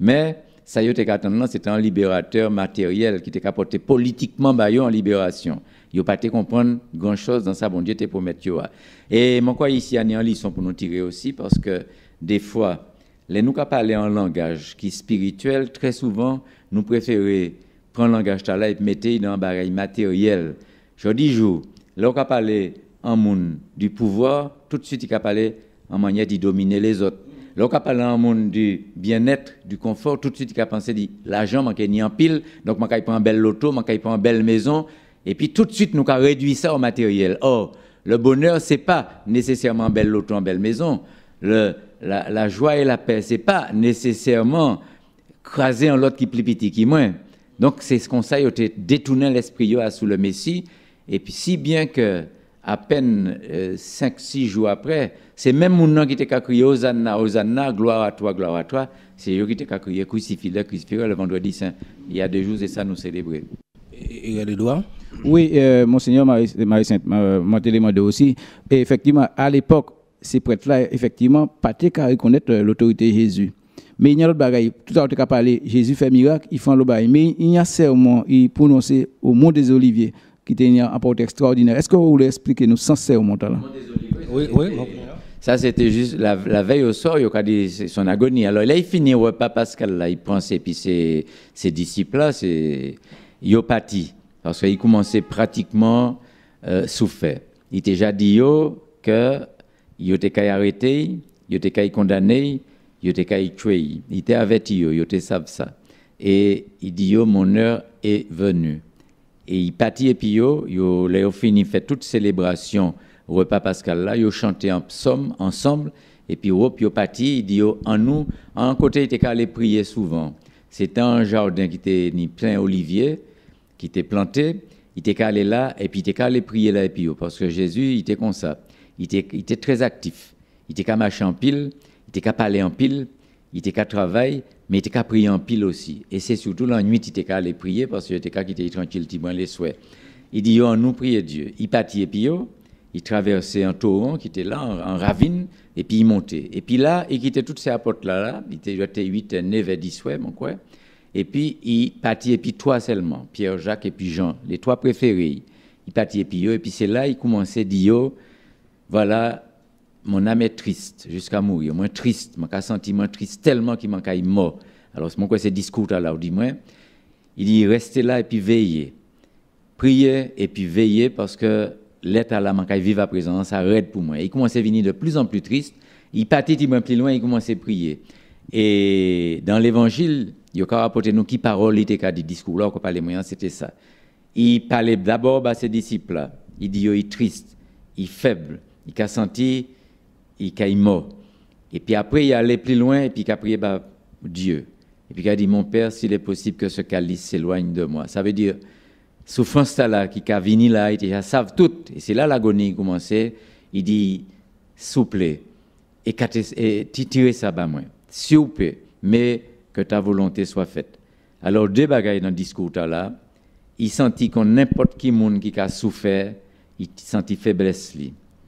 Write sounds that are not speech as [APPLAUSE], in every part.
Mais ça y c'était un libérateur matériel qui était apporté politiquement en libération. Il pas comprendre grand chose dans ça bon Dieu te promet Et mon quoi ici a une leçon pour nous tirer aussi parce que des fois les nous parlé en langage qui spirituel très souvent nous préférons prendre langage là et mettre dans un matériel. Je dis jour, l'on parlé en monde du pouvoir, tout de suite il a parlé en manière d'y dominer les autres. Donc, on parle en monde du bien-être, du confort, tout de suite, a pensé :« dit l'argent manque ni en pile, donc il prend pas une belle loto, on une belle maison, et puis tout de suite, nous a réduit ça au matériel. Or, le bonheur, c'est pas nécessairement belle loto, une belle maison. Le, la, joie et la paix, c'est pas nécessairement craser en l'autre qui plus petit qui moins. Donc, c'est ce conseil, détourné l'esprit sous le Messie, et puis si bien que à peine 5-6 euh, jours après, c'est même mon nom qui était crié Hosanna, Hosanna, gloire à toi, gloire à toi. C'est eux qui étaient crié crucifix-le, le vendredi saint. Il y a deux jours, c'est ça nous célébrer. Et, des Edouard Oui, euh, Monseigneur Marie-Sainte, Marie aussi. Et effectivement, à l'époque, ces prêtres-là, effectivement, partaient qu'à reconnaître euh, l'autorité de Jésus. Mais il y a l'autre bagaille. Tout à l'heure, tu as parlé, Jésus fait miracle, il fait le bagaille. Mais il y a serment, il prononçait « au mont des Oliviers qui était un apport extraordinaire. Est-ce que vous voulez expliquer nous sincèrement au montant là Oui, oui. Ça, c'était juste la, veille au soir, il a dit son agonie. Alors là, il finit au repas Pascal, là, il prend ses, puis ses, disciples-là, c'est pâti. Parce qu'il commençait pratiquement euh, fait. Il était déjà dit que il était arrêté, il était condamné, il était tué. Il était averti, il était savent ça. Et il dit mon heure est venue. Et il et puis yo, yo, fini fait toute célébration repas pascal là, ont chanté en psaume ensemble et puis hop, yo parti, il dit en nous, en côté il était prier souvent. C'était un jardin qui était plein olivier qui était planté, il était calé là et puis il était allé prier là et puis parce que Jésus, il était comme ça. Il était, très actif. Il était qu'à marcher en pile, il était qu'à parler en pile, il était qu'à travailler, mais il était qu'à prier en pile aussi. Et c'est surtout la nuit, qu'il était qu'à aller prier parce qu'il était qu'à quitter tranquille, il les souhaits. Il dit, on oh, nous prier Dieu. Il partit et puis, oh, il traversait un torrent qui était là, en, ravine, et puis il montait. Et puis là, il quittait toutes ces apportes là, là. il était 8, 9, 10 souhaits, mon quoi. Et puis, il partit, et puis trois seulement, Pierre, Jacques et puis Jean, les trois préférés. Il partit, et puis oh, et puis c'est là, il commençait dit « dire, voilà, mon âme est triste jusqu'à mourir. Moi, triste, mon sentiment triste tellement qu'il manque à mort. Alors, c'est mon ce discours là, dit moi, il dit restez là et puis veillez. Priez et puis veillez parce que l'être à la manque vivre à présent, ça raide pour moi. Il commençait à venir de plus en plus triste. Il partit un plus loin, il commençait à prier. Et dans l'évangile, il a rapporté nous qui parole il était dit discours là, qu'on parlait moyen, c'était ça. Il parlait d'abord à ses disciples Il dit, oh, il est triste, il est faible, il a senti il est mort. Et puis après, il allé plus loin et puis il a prié bah, Dieu. Et puis il a dit, mon Père, s'il est possible que ce calice s'éloigne de moi. Ça veut dire, souffrance là, qui a venu là, ils savent tout. Et c'est là l'agonie commençait. Il dit, souple, et, et tiré ça bas moi. mais que ta volonté soit faite. Alors, deux bagailles dans le discours là, il sentit qu'on n'importe qui monde qui a souffert, il sentit faiblesse.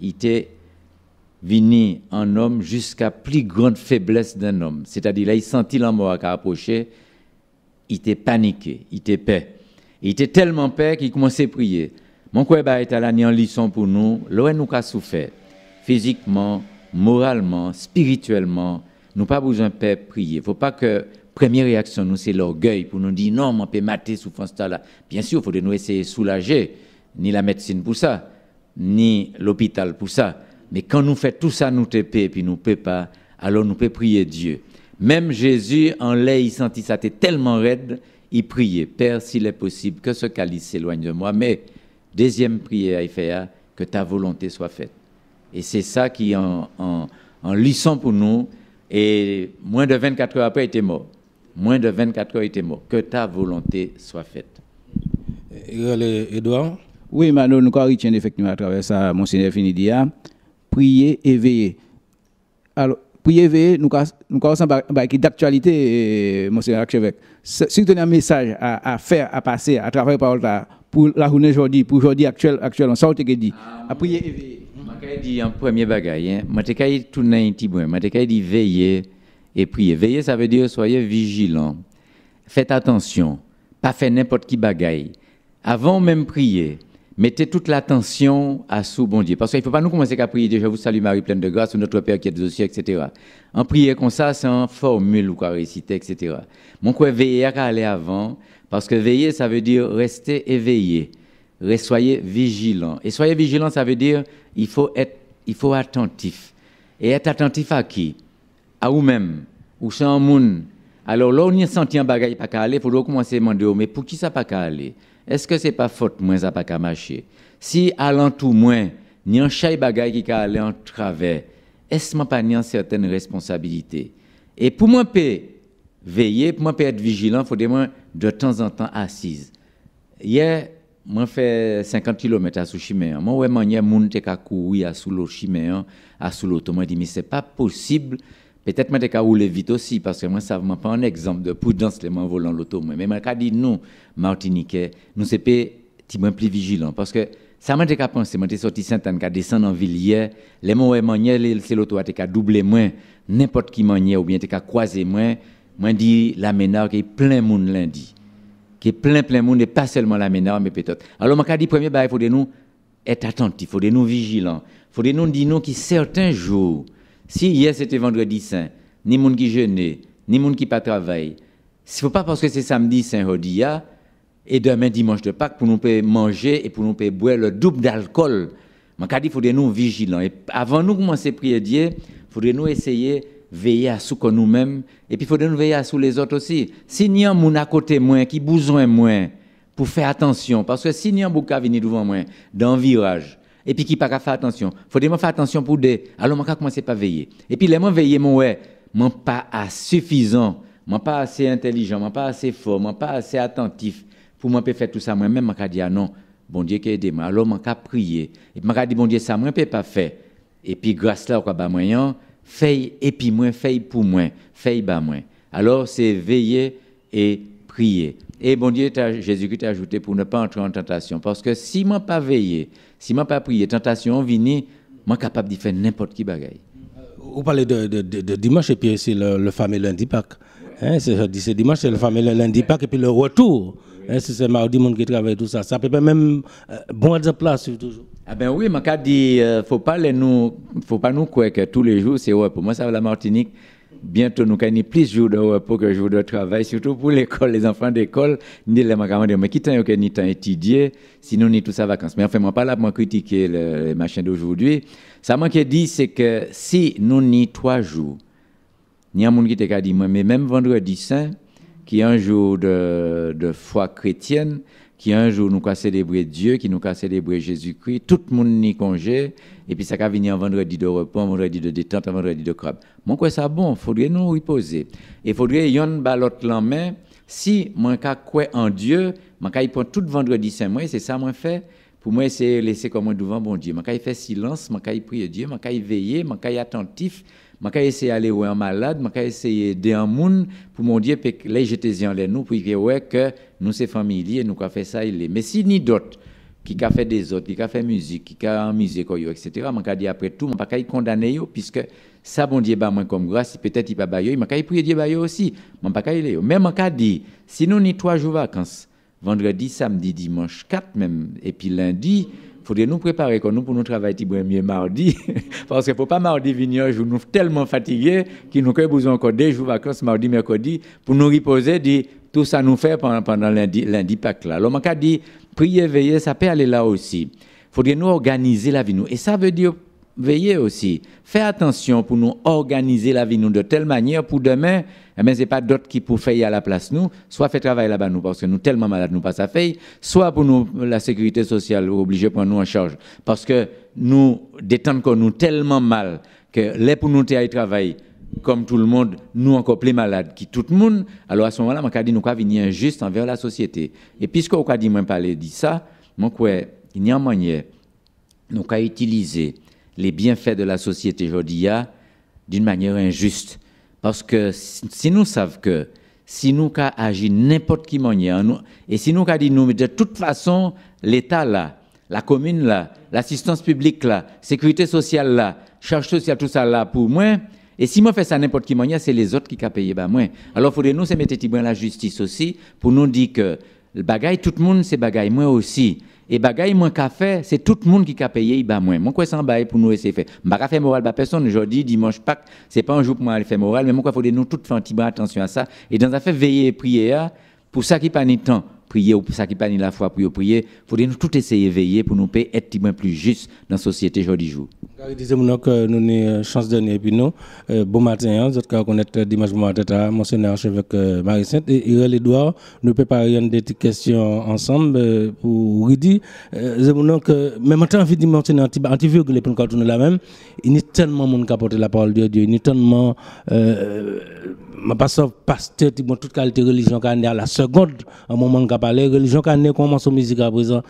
Il était vini en homme jusqu'à plus grande faiblesse d'un homme. C'est-à-dire, là, il sentit la mort qui approchait, il était paniqué, il était paix. Il était tellement paix qu'il commençait à prier. Mon kweba est à en leçon pour nous, l'ON nous a souffert, physiquement, moralement, spirituellement, nous pas besoin de il prier. faut pas que première réaction nous c'est l'orgueil pour nous dire non, on peut mater souffrance là. Bien sûr, il faut de nous essayer de soulager, ni la médecine pour ça, ni l'hôpital pour ça mais quand nous faisons tout ça, nous te et puis nous ne pas, alors nous pouvons prier Dieu. Même Jésus, en l'air, il sentit ça tellement raide, il priait, Père, s'il est possible, que ce calice s'éloigne de moi. Mais, deuxième prière, il fait, ah, que ta volonté soit faite. Et c'est ça qui en, en, en pour nous. Et moins de 24 heures après, il était mort. Moins de 24 heures, il était mort. Que ta volonté soit faite. Édouard Oui, Manon, nous avons effectivement à travers ça, Monseigneur Finidia. Hein prier veiller. Alors, prier veiller, nous commençons par qui d'actualité, euh, monsieur l'archevêque. Si vous avez un message à, à, faire, à passer, à travers la parole, pour la journée aujourd'hui, pour aujourd'hui actuel, actuellement, ça, on que dit. À prier veiller. Je dit en premier bagage, hein. je dit tout un petit point, dit veiller et prier. Veiller, ça veut dire soyez vigilant, faites attention, pas faire n'importe qui bagaille. Avant même prier, mettez toute l'attention à sous bon Dieu. Parce qu'il ne faut pas nous commencer qu'à prier déjà, vous salue Marie pleine de grâce, ou notre Père qui est aux cieux, etc. En prier comme ça, c'est en formule ou quoi réciter, etc. Mon quoi veiller à aller avant, parce que veiller, ça veut dire rester éveillé, soyez vigilant. Et soyez vigilant, ça veut dire il faut être, il faut attentif. Et être attentif à qui À vous-même, ou sans monde. Alors là, on y senti un bagage pas qu'à aller, il faut commencer à demander, mais pour qui ça pas qu'à aller est-ce que c'est pas faute moins à pas qu'à marcher si allant tout moins ni un des bagay qui ont aller en travers est-ce n'ai pas une certaine responsabilité et pour moi payer veiller pour moi être vigilant faut des de temps en temps assise hier moi fait 50 km à sous hein. moi ouais manière moun te ca courir à sous hein, à sous moi dit mais c'est pas possible Peut-être que je rouler vite aussi, parce que moi, ça ne pas un exemple de prudence, les mains volant l'auto. Mais je dit non, Martiniquais, nous sommes un plus vigilants. Parce que ça m'a déjà que je suis sorti Sainte-Anne, descendu en ville hier, les mots manier, c'est l'auto, qui a doublé moins, n'importe qui manier, ou bien qui a croisé moins. Moi, dit la ménard qui est plein de monde lundi. Qui est plein, plein de monde, et pas seulement la ménard, mais peut-être. Alors, je dit, premier, il faut de nous être attentif, il faut de nous vigilants, il faut de nous dire que certains jours, si hier c'était vendredi saint, ni monde qui jeûne, ni monde qui pas travaille, Si faut pas parce que c'est samedi saint Rodia et demain dimanche de Pâques pour nous manger et pour nous boire le double d'alcool. Mais quand il faudrait nous vigilants. Et avant nous commencer à prier Dieu, il faudrait nous essayer veiller à que nous-mêmes et puis il faudrait nous veiller à que les autres aussi. Si y a mon à côté moins qui besoin moins pour faire attention parce que si y a qui venir devant moi dans le virage et puis qui pas faire attention. Faut vraiment faire attention pour des. Alors, moi, commencer pas veiller. Et puis, les moi veiller, mon ouais, mon pas suffisant, mon pas assez intelligent, mon pas assez fort, mon pas assez attentif pour moi faire tout ça moi-même. Moi, dit ah non, bon Dieu qui aide moi. Alors, moi, prier. Et mon moi, dit bon Dieu, ça, moi, peut pas faire. Et puis, grâce là, quoi, bah, moyen, hein, fait, et puis, moi, fait pour moi, fait, bah, moi. Alors, c'est veiller et prier. Et bon Dieu, Jésus-Christ a ajouté pour ne pas entrer en tentation. Parce que si je pas veillé, si je pas prié, tentation vient, je capable de faire n'importe qui bagaille. Euh, vous parlez de, de, de, dimanche et puis c'est le, le, fameux lundi Pâques. Hein, c'est dimanche, c'est le fameux lundi Pâques et puis le retour. Hein, c'est mardi, monde qui travaille tout ça. Ça peut même euh, bon la place. toujours. Ah ben oui, ma dit, euh, faut pas nous, faut pas nous croire que tous les jours c'est ouais. Pour moi, ça va la Martinique bientôt nous avons plus de jours de repos que de jours de travail, surtout pour l'école, les enfants d'école, ni les macarons de mais qui tant que ni tant si sinon ni tout ça vacances. Mais enfin, moi pas là pour critiquer le, machines machin d'aujourd'hui. Ça qui dit, c'est que si nous ni trois jours, ni un monde qui t'a dit, moi, mais même vendredi saint, qui est un jour de, de foi chrétienne, qui un jour nous a célébré Dieu, qui nous a célébré Jésus-Christ, tout le monde est congé, et puis ça a venir un vendredi de repos, un vendredi de détente, un vendredi de crabe. Moi, quoi ça bon, faudrait nous reposer. Et faudrait y en balotte l'en main, si moi je quoi en Dieu, moi ka y prend tout vendredi saint moi, c'est ça moi fait. Pour moi, c'est laisser comme devant bon Dieu. Moi ka y fait silence, moi ka y prier Dieu, moi il y veiller, moi y attentif, je vais essayer d'aller voir un malade, je vais essayer d'aider un monde pour mon Dieu, les nous, pour que, nous sommes familiers, nous avons fait ça. Mais si ni d'autres, qui a fait des autres, qui a fait musique, qui a musique, etc., je vais dire après tout, je ne vais pas condamner, puisque ça, bon Dieu, moi comme grâce, peut-être il va pas je vais prier Dieu aussi, je ne vais pas qu'il Mais je vais dire, si nous ni trois jours de vacances, vendredi, samedi, dimanche, quatre même, et puis lundi, faudrait nous préparer quand nous pour nous travailler premier mardi [LAUGHS] parce que faut pas mardi venir je nous tellement fatigués qu'il nous besoin encore deux jours vacances mardi mercredi pour nous reposer dit tout ça nous fait pendant, pendant lundi lundi Pâques là l'homme a dit prier veiller ça peut aller là aussi faudrait nous organiser la vie nous et ça veut dire veillez aussi. faites attention pour nous organiser la vie nous de telle manière pour demain, eh n'est c'est pas d'autres qui pour faire à la place nous, soit faire travail là-bas nous parce que nous tellement malades nous pas ça fait, soit pour nous la sécurité sociale obligée de prendre nous en charge parce que nous détendons que nous tellement mal que les pour nous aller travailler comme tout le monde, nous encore plus malades que tout le monde. Alors à ce moment-là, dit nous quoi venir injuste envers la société. Et puisque on dit moi parler dit ça, mon quoi, il y a un nous utiliser les bienfaits de la société aujourd'hui d'une manière injuste. Parce que si nous savons que si nous agi, n'importe qui hein, et si nous dit nous, de toute façon, l'État là, la commune là, l'assistance publique la sécurité sociale là, charge sociale, tout ça là pour moi, et si moi fais ça n'importe qui c'est les autres qui ont payé ben moi. Alors, il faudrait nous se mettre la justice aussi pour nous dire que le bagaille, tout le monde, c'est bagaille moi aussi. Et bagaille moins qu'à faire, c'est tout le monde qui a payé, il va moins. Mon quoi, ça bail pour nous essayer faire. Je moral à personne. Aujourd'hui, dimanche Pâques, c'est pas un jour pour moi faire moral, mais moi, il faut que nous tous faire attention à ça. Et dans fait, veiller et prier, hein, pour ça qui pas ni temps, prier, ou pour ça qui pas la foi, pour prier, faut que nous tous essayer de veiller pour nous payer effectivement plus juste dans la société aujourd'hui jour. Je disais que nous avons chance de et puis nous, euh, bon matin, vous hein, avons connaître Dimanche Mouateta, mentionné archevêque euh, Marie-Sainte, et Irel Edouard, nous préparons des questions ensemble euh, pour Ridi. Nous que même en temps, de mentionner anti-virgule, pour nous la même, il y a tellement de monde qui apporte la parole de Dieu, il y a tellement, euh, pas sauf pasteur, toute qualité religion qui à la seconde, à un moment qui a parlé, religion qui a commencé musique à présent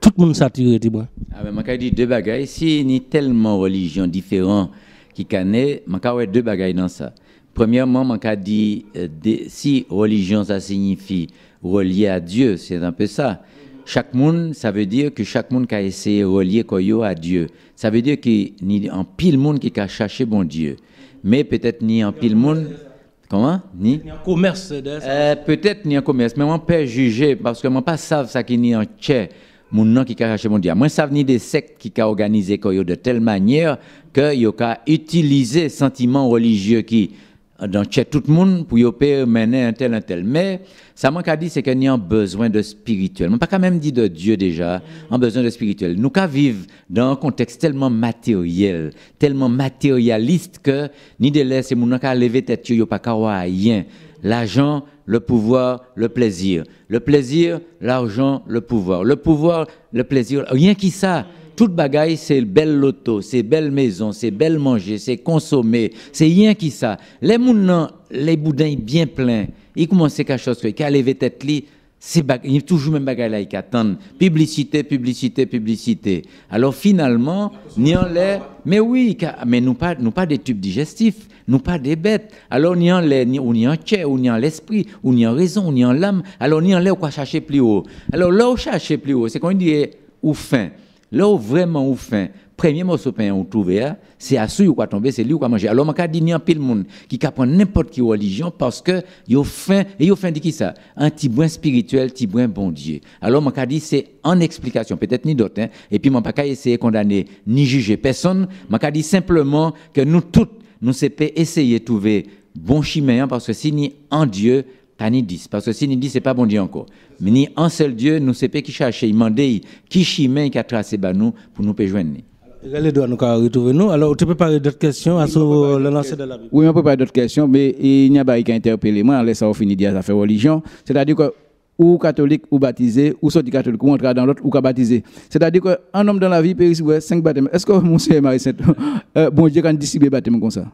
tout le monde s'attire dis moi ah ben m'a dit deux bagailles si ni tellement religions différentes qui cané m'a ouais deux bagailles dans ça premièrement m'a dit euh, si religion ça signifie relié à Dieu c'est un peu ça chaque monde ça veut dire que chaque monde qui a essayé relier koyo à Dieu ça veut dire que ni en pile monde qui a cherché bon Dieu mais peut-être ni en pile monde Comment Ni en commerce. Euh, peut-être ni en commerce, mais on peut juger parce que sais pas savent ça qui ni en tchè moun nan qui ka mon mondial. Ah, Moi ça vni des sectes qui ka organisé de telle manière que yo ka utiliser sentiment religieux qui euh, dans chez tout le monde pour yopé mener un tel un tel mais ça manque à dire c'est qu'il y a besoin de spirituel on pas quand même dit de Dieu déjà un besoin de spirituel nous ka vivre dans un contexte tellement matériel tellement matérialiste que ni de laisser nan ka lever tête yo pas qu'à rien l'argent le pouvoir, le plaisir. Le plaisir, l'argent, le pouvoir. Le pouvoir, le plaisir. Rien qui ça. Tout bagaille, c'est belle loto, c'est belle maison, c'est belle manger, c'est consommer. C'est rien qui ça. Les mounans, les boudins, bien pleins. Ils commencent à quelque chose qui tête c'est il toujours même bagarre là qui publicité publicité publicité alors finalement ni en l'air mais oui mais nous pas nous pas des tubes digestifs nous pas des bêtes alors ni en l'air ni on ni en chair ou ni en l'esprit ou ni en raison ou ni en l'âme alors ni en l'air quoi chercher plus haut alors là où chercher plus haut c'est quand on dit eh, ou fin là où vraiment ou fin premier morceau pain on trouvé hein, c'est à celui quoi tomber c'est lui qu'on manger alors m'a a dit en pile monde qui comprend n'importe quelle religion parce que yo fin, et yo fin de qui ça un petit brin spirituel petit brin bon Dieu alors m'a dit c'est en explication peut-être ni d'autre. hein? et puis mon pas essayer de condamner ni juger personne m'a dit simplement que nous tous nous c'est essayer de trouver bon chemin hein, parce que si ni en Dieu pas ni dix, parce que si ni c'est pas bon Dieu encore mais ni un seul Dieu nous pouvons qui chercher demander qui chemin qui a tracé nous pour nous rejoindre nous retrouver Alors, tu peux parler d'autres questions à sur le lancer de la vie. Oui, on peut parler d'autres questions, mais il n'y a pas qu'à interpeller moi, laisse ça finir dire affaire religion. C'est-à-dire que ou catholique ou baptisé, ou sorti catholique, ou entrer dans l'autre, ou baptisé. C'est-à-dire qu'un homme dans la vie peut recevoir cinq baptêmes. Est-ce que [LAUGHS] mon Marie-Sainte, euh, bon Dieu, quand distribue baptême comme ça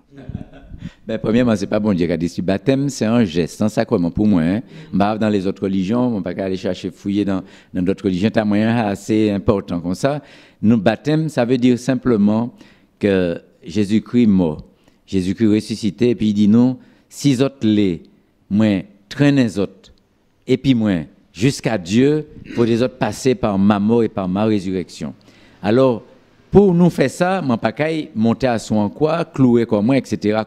[LAUGHS] ben, premièrement, c'est pas bon Dieu qui distribue le baptême, c'est un geste, un sacrement pour moi. Hein? dans les autres religions, on peut pas aller chercher, fouiller dans, d'autres religions, c'est un moyen assez important comme ça. Nous baptême, ça veut dire simplement que Jésus-Christ mort, Jésus-Christ ressuscité, et puis il dit non, si autres les, moins traîne autres, et puis moi, jusqu'à Dieu, pour les autres passer par ma mort et par ma résurrection. Alors, pour nous faire ça, mon pacaille, monter à son quoi, clouer comme moi, etc.,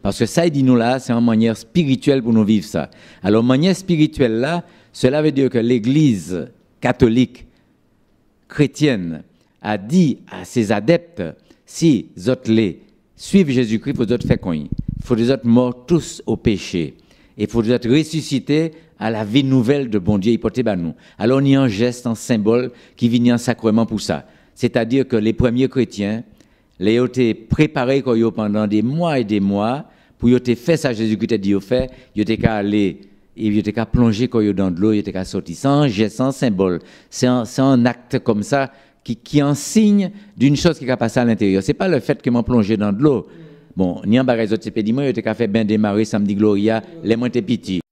Parce que ça, il dit nous là, c'est en manière spirituelle pour nous vivre ça. Alors, manière spirituelle là, cela veut dire que l'Église catholique chrétienne a dit à ses adeptes, si vous les suivent Jésus-Christ, vous autres faire quoi Faut les autres morts tous au péché. Et faut les autres ressuscités à la vie nouvelle de bon Dieu, nous. Alors il y a un geste, un symbole qui vient en sacrement pour ça. C'est-à-dire que les premiers chrétiens, les ont été préparés pendant des mois et des mois, pour y fait ça, Jésus-Christ a dit, ils ont été aller et il était qu'à plonger quand il dans de l'eau, il était qu'à sortir. C'est un geste, un symbole. C'est un, un, acte comme ça qui, qui en signe d'une chose qui est passée à l'intérieur. C'est pas le fait que m'en plonger dans de l'eau. Bon, ni en barrage, c'est moi, il était qu'à faire bien démarrer samedi Gloria, les t'es petit.